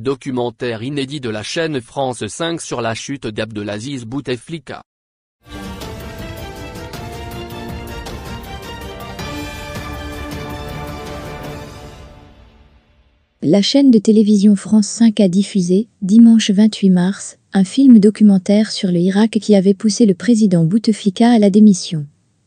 Documentaire inédit de la chaîne France 5 sur la chute d'Abdelaziz Bouteflika. La chaîne de télévision France 5 a diffusé, dimanche 28 mars, un film documentaire sur le Irak qui avait poussé le président Bouteflika à la démission.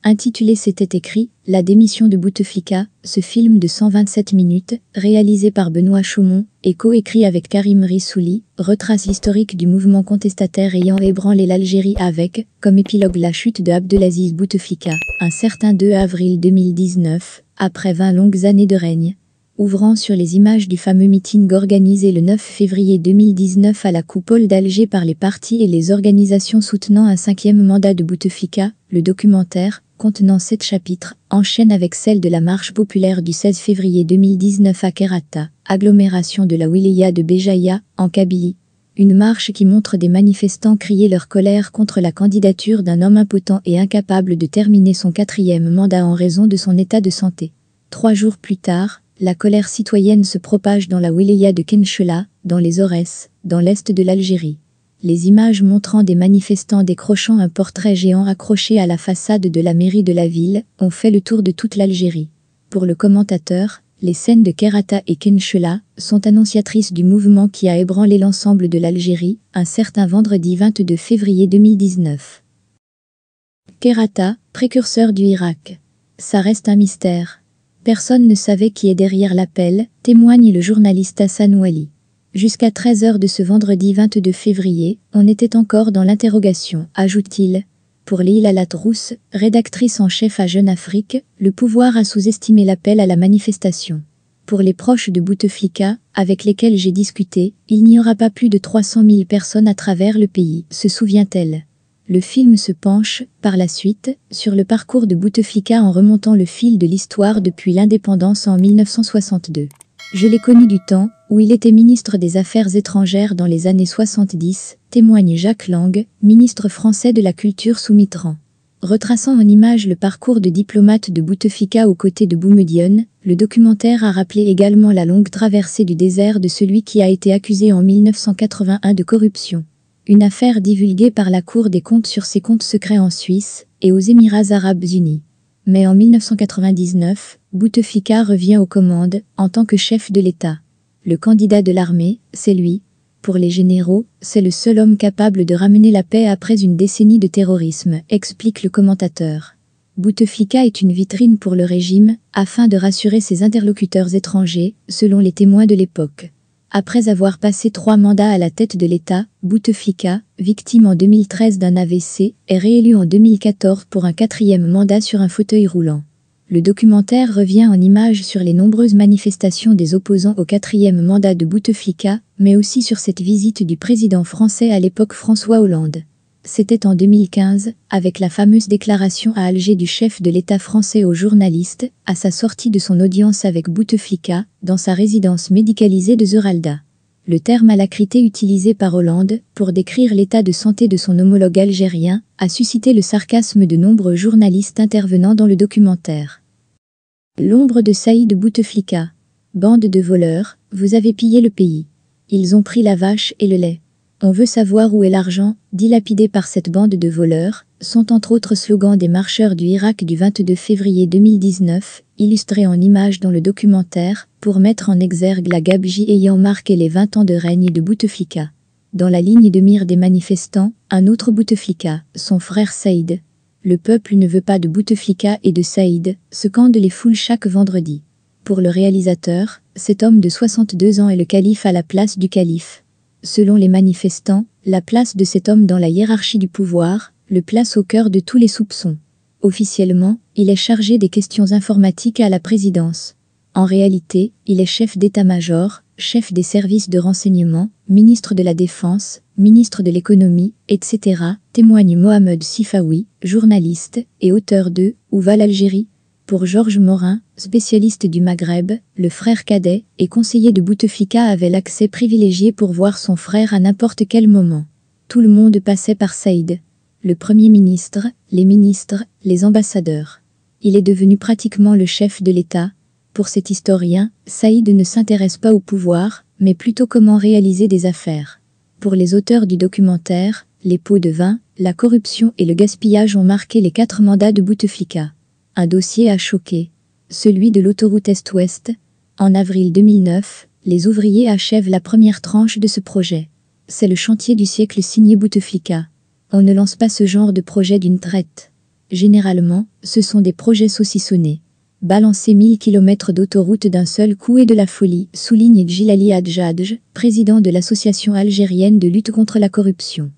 Intitulé C'était écrit, La démission de Bouteflika, ce film de 127 minutes, réalisé par Benoît Chaumont et coécrit avec Karim Rissouli, retrace l'historique du mouvement contestataire ayant ébranlé l'Algérie avec, comme épilogue la chute de Abdelaziz Bouteflika, un certain 2 avril 2019, après 20 longues années de règne. Ouvrant sur les images du fameux meeting organisé le 9 février 2019 à la coupole d'Alger par les partis et les organisations soutenant un cinquième mandat de Bouteflika, le documentaire, contenant sept chapitres, enchaîne avec celle de la marche populaire du 16 février 2019 à Kerata, agglomération de la wilaya de Béjaïa, en Kabylie. Une marche qui montre des manifestants crier leur colère contre la candidature d'un homme impotent et incapable de terminer son quatrième mandat en raison de son état de santé. Trois jours plus tard, la colère citoyenne se propage dans la wilaya de kenchela dans les Aurès, dans l'est de l'Algérie les images montrant des manifestants décrochant un portrait géant accroché à la façade de la mairie de la ville ont fait le tour de toute l'Algérie. Pour le commentateur, les scènes de Kerata et Kenchela sont annonciatrices du mouvement qui a ébranlé l'ensemble de l'Algérie un certain vendredi 22 février 2019. Kerata, précurseur du Irak. Ça reste un mystère. Personne ne savait qui est derrière l'appel, témoigne le journaliste Hassan Wali. Jusqu'à 13 heures de ce vendredi 22 février, on était encore dans l'interrogation, ajoute-t-il. Pour Lila Latrousse, rédactrice en chef à Jeune Afrique, le pouvoir a sous-estimé l'appel à la manifestation. Pour les proches de Bouteflika, avec lesquels j'ai discuté, il n'y aura pas plus de 300 000 personnes à travers le pays, se souvient-elle. Le film se penche, par la suite, sur le parcours de Bouteflika en remontant le fil de l'histoire depuis l'indépendance en 1962. Je l'ai connu du temps où il était ministre des Affaires étrangères dans les années 70, témoigne Jacques Lang, ministre français de la Culture sous Mitterrand. Retraçant en image le parcours de diplomate de Bouteflika aux côtés de Boumedienne, le documentaire a rappelé également la longue traversée du désert de celui qui a été accusé en 1981 de corruption. Une affaire divulguée par la Cour des comptes sur ses comptes secrets en Suisse et aux Émirats arabes unis. Mais en 1999, Bouteflika revient aux commandes en tant que chef de l'État le candidat de l'armée, c'est lui, pour les généraux, c'est le seul homme capable de ramener la paix après une décennie de terrorisme, explique le commentateur. Bouteflika est une vitrine pour le régime, afin de rassurer ses interlocuteurs étrangers, selon les témoins de l'époque. Après avoir passé trois mandats à la tête de l'État, Bouteflika, victime en 2013 d'un AVC, est réélu en 2014 pour un quatrième mandat sur un fauteuil roulant le documentaire revient en images sur les nombreuses manifestations des opposants au quatrième mandat de Bouteflika, mais aussi sur cette visite du président français à l'époque François Hollande. C'était en 2015, avec la fameuse déclaration à Alger du chef de l'État français aux journalistes, à sa sortie de son audience avec Bouteflika, dans sa résidence médicalisée de Zeralda le terme alacrité utilisé par Hollande pour décrire l'état de santé de son homologue algérien a suscité le sarcasme de nombreux journalistes intervenant dans le documentaire. L'ombre de Saïd Bouteflika. Bande de voleurs, vous avez pillé le pays. Ils ont pris la vache et le lait. On veut savoir où est l'argent, dilapidé par cette bande de voleurs, sont entre autres slogans des marcheurs du Irak du 22 février 2019, illustrés en images dans le documentaire, pour mettre en exergue la Gabji ayant marqué les 20 ans de règne de Bouteflika. Dans la ligne de mire des manifestants, un autre Bouteflika, son frère Saïd. Le peuple ne veut pas de Bouteflika et de Saïd, se de les foules chaque vendredi. Pour le réalisateur, cet homme de 62 ans est le calife à la place du calife. Selon les manifestants, la place de cet homme dans la hiérarchie du pouvoir le place au cœur de tous les soupçons. Officiellement, il est chargé des questions informatiques à la présidence. En réalité, il est chef d'état-major, chef des services de renseignement, ministre de la Défense, ministre de l'économie, etc., témoigne Mohamed Sifawi, journaliste et auteur de « Où va l'Algérie ?» Pour Georges Morin, spécialiste du Maghreb, le frère cadet et conseiller de Bouteflika avait l'accès privilégié pour voir son frère à n'importe quel moment. Tout le monde passait par Saïd. Le Premier ministre, les ministres, les ambassadeurs. Il est devenu pratiquement le chef de l'État. Pour cet historien, Saïd ne s'intéresse pas au pouvoir, mais plutôt comment réaliser des affaires. Pour les auteurs du documentaire, les pots de vin, la corruption et le gaspillage ont marqué les quatre mandats de Bouteflika. Un dossier a choqué. Celui de l'autoroute Est-Ouest. En avril 2009, les ouvriers achèvent la première tranche de ce projet. C'est le chantier du siècle signé Bouteflika. On ne lance pas ce genre de projet d'une traite. Généralement, ce sont des projets saucissonnés. Balancer 1000 km d'autoroute d'un seul coup est de la folie, souligne Djilali Adjadj, président de l'Association algérienne de lutte contre la corruption.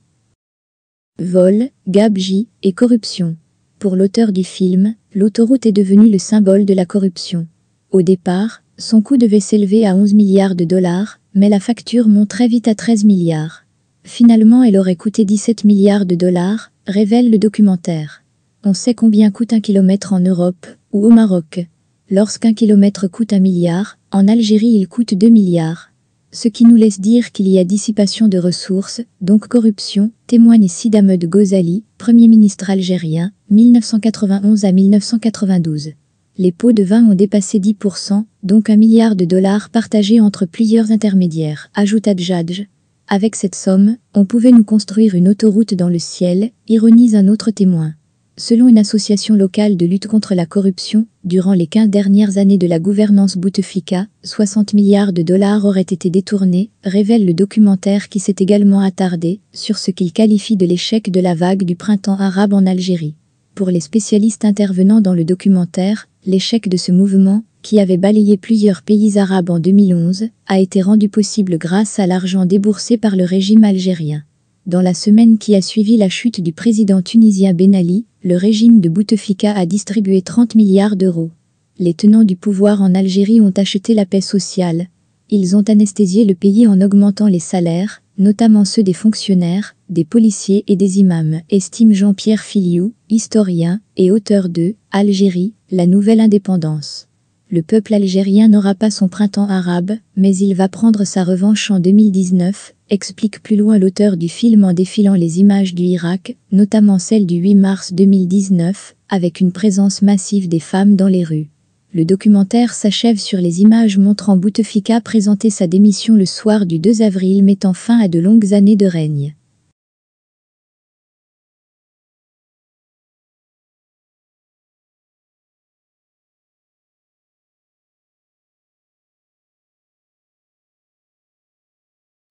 Vol, Gabji et corruption. Pour l'auteur du film, l'autoroute est devenue le symbole de la corruption. Au départ, son coût devait s'élever à 11 milliards de dollars, mais la facture monte très vite à 13 milliards. Finalement, elle aurait coûté 17 milliards de dollars, révèle le documentaire. On sait combien coûte un kilomètre en Europe ou au Maroc. Lorsqu'un kilomètre coûte un milliard, en Algérie il coûte 2 milliards ce qui nous laisse dire qu'il y a dissipation de ressources, donc corruption, témoigne ici Ahmed Ghazali, Premier ministre algérien, 1991 à 1992. Les pots de vin ont dépassé 10%, donc un milliard de dollars partagés entre plusieurs intermédiaires, ajouta Djadj. Avec cette somme, on pouvait nous construire une autoroute dans le ciel, ironise un autre témoin. Selon une association locale de lutte contre la corruption, durant les 15 dernières années de la gouvernance Bouteflika, 60 milliards de dollars auraient été détournés, révèle le documentaire qui s'est également attardé sur ce qu'il qualifie de l'échec de la vague du printemps arabe en Algérie. Pour les spécialistes intervenant dans le documentaire, l'échec de ce mouvement, qui avait balayé plusieurs pays arabes en 2011, a été rendu possible grâce à l'argent déboursé par le régime algérien. Dans la semaine qui a suivi la chute du président tunisien Ben Ali, le régime de Bouteflika a distribué 30 milliards d'euros. Les tenants du pouvoir en Algérie ont acheté la paix sociale. Ils ont anesthésié le pays en augmentant les salaires, notamment ceux des fonctionnaires, des policiers et des imams, estime Jean-Pierre Filiou, historien et auteur de Algérie, la nouvelle indépendance le peuple algérien n'aura pas son printemps arabe, mais il va prendre sa revanche en 2019, explique plus loin l'auteur du film en défilant les images du Irak, notamment celle du 8 mars 2019, avec une présence massive des femmes dans les rues. Le documentaire s'achève sur les images montrant Bouteflika présenter sa démission le soir du 2 avril mettant fin à de longues années de règne.